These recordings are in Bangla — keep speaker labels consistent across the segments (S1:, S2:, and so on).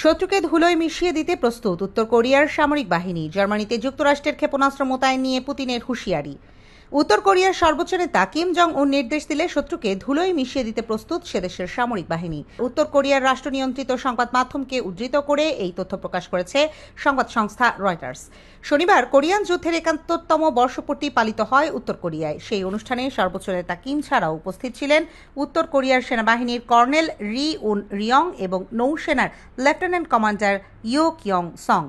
S1: শত্রুকে ধুলোয় মিশিয়ে দিতে প্রস্তুত উত্তর কোরিয়ার সামরিক বাহিনী জার্মানিতে যুক্তরাষ্ট্রের ক্ষেপণাস্ত্র মোতায়েন নিয়ে পুতিনের হুঁশিয়ারি উত্তর কোরিয়ার সর্বোচ্চ নেতা কিম জং উন নির্দেশ দিলে শত্রুকে ধুলোয় মিশিয়ে দিতে প্রস্তুত সেদেশের সামরিক বাহিনী উত্তর কোরিয়ার রাষ্ট্র নিয়ন্ত্রিত সংবাদ মাধ্যমকে উদ্ধৃত করে এই তথ্য প্রকাশ করেছে সংবাদ সংস্থা রয়টার্স শনিবার কোরিয়ান যুদ্ধের একাত্তরতম বর্ষপূর্তি পালিত হয় উত্তর কোরিয়ায় সেই অনুষ্ঠানে সর্বোচ্চ নেতা কিম ছাড়াও উপস্থিত ছিলেন উত্তর কোরিয়ার সেনাবাহিনীর কর্নেল রি উন রিয়ং এবং নৌসেনার lieutenant commander Yo Kyong Song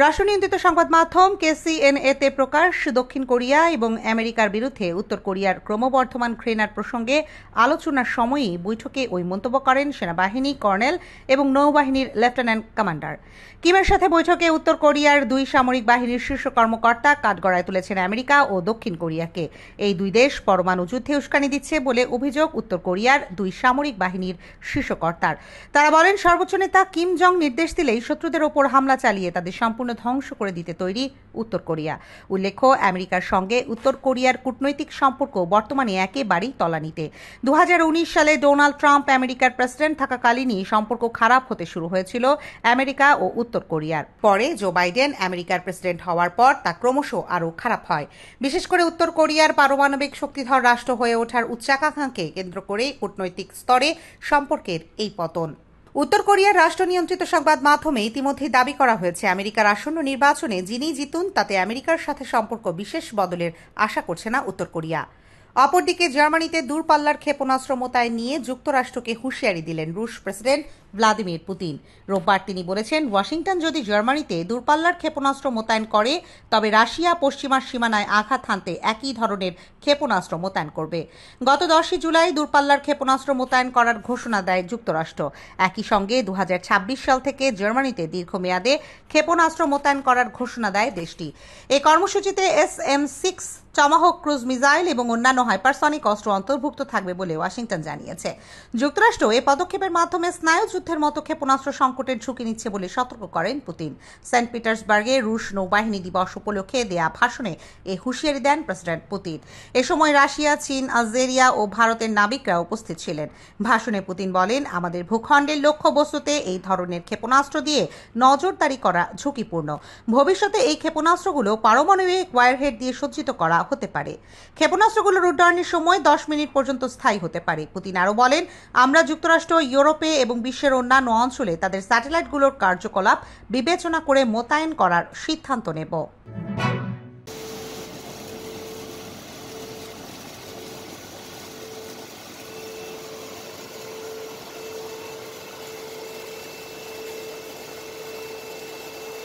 S1: রাষ্ট্রনিয়ন্ত্রিত সংবাদ মাধ্যম কেসিএনএতে প্রকাশ দক্ষিণ কোরিয়া এবং আমেরিকার বিরুদ্ধে উত্তর কোরিয়ার ক্রমবর্ধমান ঘৃণার প্রসঙ্গে আলোচনার সময়ই বৈঠকে ওই মন্তব্য করেন সেনাবাহিনী কর্নেল এবং নৌবাহিনীর লেফটেন্যান্ট কমান্ডার কিমের সাথে বৈঠকে উত্তর কোরিয়ার দুই সামরিক বাহিনীর শীর্ষ কর্মকর্তা কাঠগড়ায় তুলেছেন আমেরিকা ও দক্ষিণ কোরিয়াকে এই দুই দেশ পরমাণু যুদ্ধে উস্কানি দিচ্ছে বলে অভিযোগ উত্তর কোরিয়ার দুই সামরিক বাহিনীর শীর্ষকর্তার তারা বলেন সর্বোচ্চ নেতা কিম জং নির্দেশ দিলেই শত্রুদের ওপর হামলা চালিয়ে তাদের সম্পূর্ণ সম্পূর্ণ ধ্বংস করে দিতে তৈরি উত্তর কোরিয়া উল্লেখ্য আমেরিকার সঙ্গে উত্তর কোরিয়ার কূটনৈতিক সম্পর্ক বর্তমানে একেবারেই তলানিতে দু সালে ডোনাল্ড ট্রাম্প আমেরিকার প্রেসিডেন্ট থাকাকালীনই সম্পর্ক খারাপ হতে শুরু হয়েছিল আমেরিকা ও উত্তর কোরিয়ার পরে জো বাইডেন আমেরিকার প্রেসিডেন্ট হওয়ার পর তা ক্রমশ আরও খারাপ হয় বিশেষ করে উত্তর কোরিয়ার পারমাণবিক শক্তিধর রাষ্ট্র হয়ে ওঠার উচ্চাকাঙ্ক্ষাকে কেন্দ্র করে কূটনৈতিক স্তরে সম্পর্কের এই পতন উত্তর কোরিয়ার রাষ্ট্র নিয়ন্ত্রিত সংবাদ মাধ্যমে ইতিমধ্যে দাবি করা হয়েছে আমেরিকার আসন্ন নির্বাচনে যিনি জিতুন তাতে আমেরিকার সাথে সম্পর্ক বিশেষ বদলের আশা করছে না উত্তর কোরিয়া অপরদিকে জার্মানিতে দূরপাল্লার ক্ষেপণাস্ত্র মোতায়েন নিয়ে যুক্তরাষ্ট্রকে হুঁশিয়ারি দিলেন রুশ প্রেসিডেন্ট ভ্লাদিমির পুতিন রোববার তিনি বলেছেন ওয়াশিংটন যদি জার্মানিতে দূরপাল্লার ক্ষেপণাস্ত্র মোতায়েন করে তবে রাশিয়া পশ্চিমা সীমানায় আঘাত হানতে একই ধরনের ক্ষেপণাস্ত্র মোতায়েন করবে গত দশই জুলাই দূরপাল্লার ক্ষেপণাস্ত্র মোতায়েন করার ঘোষণা দেয় যুক্তরাষ্ট্র একই সঙ্গে দু সাল থেকে জার্মানিতে দীর্ঘমেয়াদে ক্ষেপণাস্ত্র মোতায়েন করার ঘোষণা দেয় দেশটি এই কর্মসূচিতে এস এম সিক্স চমাহক ক্রুজ মিসাইল এবং অন্যান্য হাইপারসনিক অস্ত্র অন্তর্ভুক্ত থাকবে বলে ওয়াশিংটন জানিয়েছে যুক্তরাষ্ট্র এ পদক্ষেপের মাধ্যমে স্নায়ু যুদ্ধের মতো ক্ষেপণাস্ত্র সংকটের ঝুঁকি নিচ্ছে বলে সতর্ক করেন পুতিন সেন্ট পিটার্সবার্গে রুশ নৌবাহিনী দিবস উপলক্ষে দেয়া ভাষণে এ হুঁশিয়ারি দেন প্রেসিডেন্ট পুতিন এ সময় রাশিয়া চীন আলজেরিয়া ও ভারতের নাবিকরা উপস্থিত ছিলেন ভাষণে পুতিন বলেন আমাদের ভূখণ্ডের লক্ষ্যবস্তুতে এই ধরনের ক্ষেপণাস্ত্র দিয়ে নজরদারি করা ঝুঁকিপূর্ণ ভবিষ্যতে এই ক্ষেপণাস্ত্রগুলো পারমাণবিক ওয়ারহেড দিয়ে সজ্জিত করা হতে পারে ক্ষেপণাস্ত্রগুলোর উড্ডয়নের সময় দশ মিনিট পর্যন্ত স্থায়ী হতে পারে পুতিন আরও বলেন আমরা যুক্তরাষ্ট্র ইউরোপে এবং বিশ্বের দেশের অন্যান্য অঞ্চলে তাদের স্যাটেলাইটগুলোর কার্যকলাপ বিবেচনা করে মোতায়েন করার সিদ্ধান্ত নেব